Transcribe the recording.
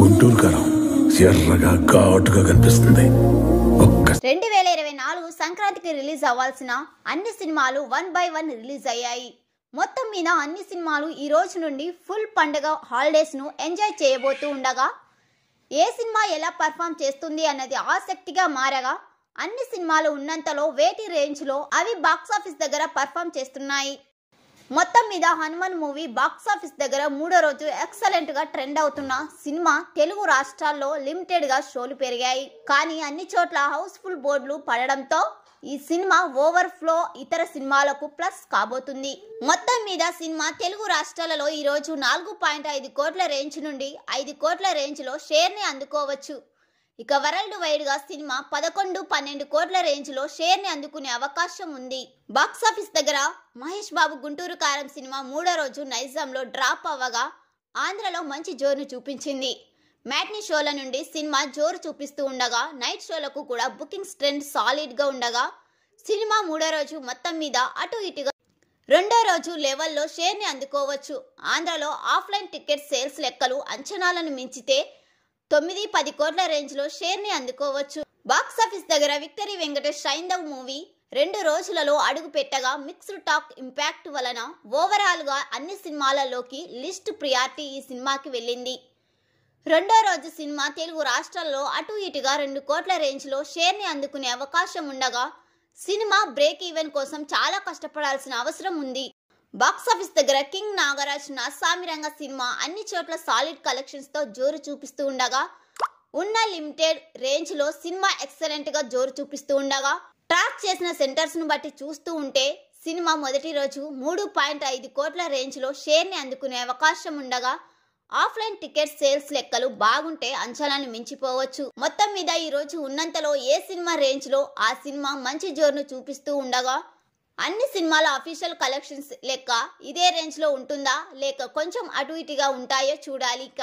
గుంటూరు కారం ఎర్రగా ఘాటుగా కనిపిస్తుంది రెండు వేల ఇరవై నాలుగు సంక్రాంతికి రిలీజ్ అవ్వాల్సిన అన్ని సినిమాలు వన్ బై వన్ రిలీజ్ అయ్యాయి మొత్తం మీద అన్ని సినిమాలు ఈ రోజు నుండి ఫుల్ పండగ హాలిడేస్ను ఎంజాయ్ చేయబోతూ ఉండగా ఏ సినిమా ఎలా పర్ఫామ్ చేస్తుంది అన్నది ఆసక్తిగా మారగా అన్ని సినిమాలు ఉన్నంతలో వేటి రేంజ్లో అవి బాక్సాఫీస్ దగ్గర పర్ఫామ్ చేస్తున్నాయి మొత్తం మీద హనుమాన్ మూవీ బాక్సాఫీస్ దగ్గర మూడో రోజు గా ట్రెండ్ అవుతున్న సినిమా తెలుగు రాష్ట్రాల్లో లిమిటెడ్గా షోలు పెరిగాయి కానీ అన్ని చోట్ల హౌస్ఫుల్ బోర్డులు పడడంతో ఈ సినిమా ఓవర్ఫ్లో ఇతర సినిమాలకు ప్లస్ కాబోతుంది మొత్తం మీద సినిమా తెలుగు రాష్ట్రాలలో ఈరోజు నాలుగు పాయింట్ ఐదు కోట్ల రేంజ్ నుండి ఐదు కోట్ల రేంజ్లో షేర్ని అందుకోవచ్చు ఇక వరల్డ్ వైడ్గా సినిమా పదకొండు పన్నెండు కోట్ల రేంజ్లో షేర్ని అందుకునే అవకాశం ఉంది బాక్సాఫీస్ దగ్గర మహేష్ బాబు గుంటూరు కారం సినిమా మూడో రోజు నైజాంలో డ్రాప్ అవ్వగా ఆంధ్రలో మంచి జోరును చూపించింది మ్యాట్ని షోల నుండి సినిమా జోరు చూపిస్తూ ఉండగా నైట్ షోలకు కూడా బుకింగ్ ట్రెండ్ సాలిడ్గా ఉండగా సినిమా మూడో రోజు మొత్తం మీద అటు ఇటుగా రెండో రోజు లెవెల్లో షేర్ని అందుకోవచ్చు ఆంధ్రలో ఆఫ్లైన్ టికెట్ సేల్స్ లెక్కలు అంచనాలను మించితే తొమ్మిది పది కోట్ల రేంజ్లో షేర్ని అందుకోవచ్చు బాక్సాఫీస్ దగ్గర విక్టరీ వెంకటేష్ సైందవ్ మూవీ రెండు రోజులలో అడుగు పెట్టగా మిక్స్డ్ టాక్ ఇంపాక్ట్ వలన ఓవరాల్గా అన్ని సినిమాలలోకి లిస్ట్ ప్రియారిటీ ఈ సినిమాకి వెళ్ళింది రెండో రోజు సినిమా తెలుగు రాష్ట్రాల్లో అటు ఇటుగా రెండు కోట్ల రేంజ్లో షేర్ని అందుకునే అవకాశం ఉండగా సినిమా బ్రేక్ ఈవెన్ కోసం చాలా కష్టపడాల్సిన అవసరం ఉంది బాక్సాఫీస్ దగ్గర కింగ్ నాగరాజ్ రంగ సినిమా అన్ని చోట్ల సాలిడ్ కలెక్షన్స్తో జోరు చూపిస్తూ ఉండగా ఉన్న లిమిటెడ్ రేంజ్లో సినిమా గా జోరు చూపిస్తూ ఉండగా ట్రాక్ చేసిన సెంటర్స్ను బట్టి చూస్తూ ఉంటే సినిమా మొదటి రోజు మూడు పాయింట్ ఐదు కోట్ల రేంజ్లో షేర్ని అందుకునే అవకాశం ఉండగా ఆఫ్లైన్ టికెట్ సేల్స్ లెక్కలు బాగుంటే అంచనాన్ని మించిపోవచ్చు మొత్తం మీద ఈ రోజు ఉన్నంతలో ఏ సినిమా రేంజ్లో ఆ సినిమా మంచి జోరును చూపిస్తూ ఉండగా అన్ని సినిమాల అఫీషియల్ కలెక్షన్స్ లెక్క ఇదే రేంజ్లో ఉంటుందా లేక కొంచెం అటు ఇటుగా ఉంటాయో చూడాలి ఇక